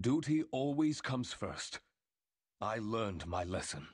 Duty always comes first. I learned my lesson.